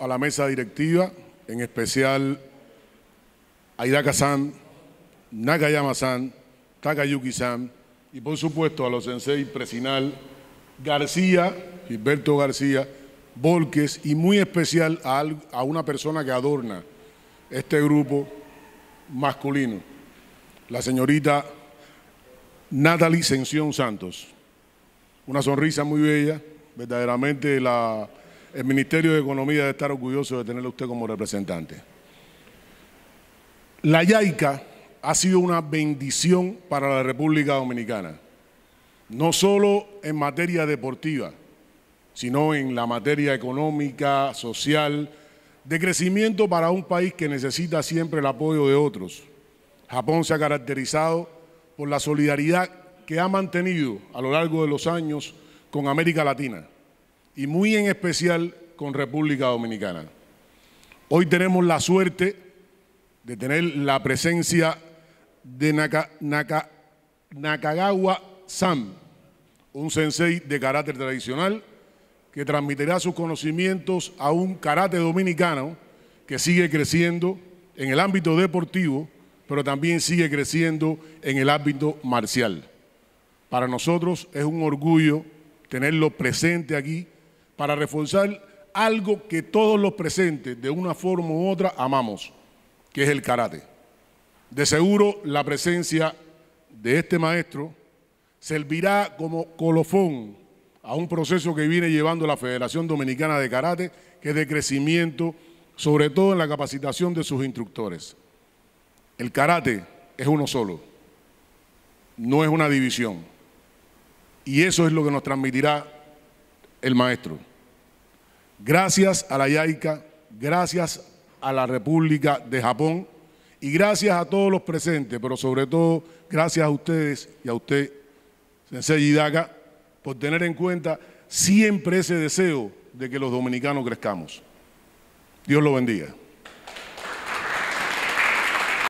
a la mesa directiva, en especial a Hidaka-san, Nakayama-san, Takayuki-san y por supuesto a los sensei Presinal, García, Gilberto García, Volques y muy especial a, a una persona que adorna este grupo masculino, la señorita Natalie Sención Santos. Una sonrisa muy bella, verdaderamente la el Ministerio de Economía debe estar orgulloso de a usted como representante. La YAICA ha sido una bendición para la República Dominicana, no solo en materia deportiva, sino en la materia económica, social, de crecimiento para un país que necesita siempre el apoyo de otros. Japón se ha caracterizado por la solidaridad que ha mantenido a lo largo de los años con América Latina y muy en especial con República Dominicana. Hoy tenemos la suerte de tener la presencia de Nakagawa Sam, un sensei de carácter tradicional que transmitirá sus conocimientos a un karate dominicano que sigue creciendo en el ámbito deportivo, pero también sigue creciendo en el ámbito marcial. Para nosotros es un orgullo tenerlo presente aquí para reforzar algo que todos los presentes, de una forma u otra, amamos, que es el karate. De seguro, la presencia de este maestro servirá como colofón a un proceso que viene llevando la Federación Dominicana de Karate, que es de crecimiento, sobre todo en la capacitación de sus instructores. El karate es uno solo, no es una división. Y eso es lo que nos transmitirá el maestro. Gracias a la YAICA, gracias a la República de Japón y gracias a todos los presentes, pero sobre todo gracias a ustedes y a usted, Sensei Hidaka, por tener en cuenta siempre ese deseo de que los dominicanos crezcamos. Dios lo bendiga.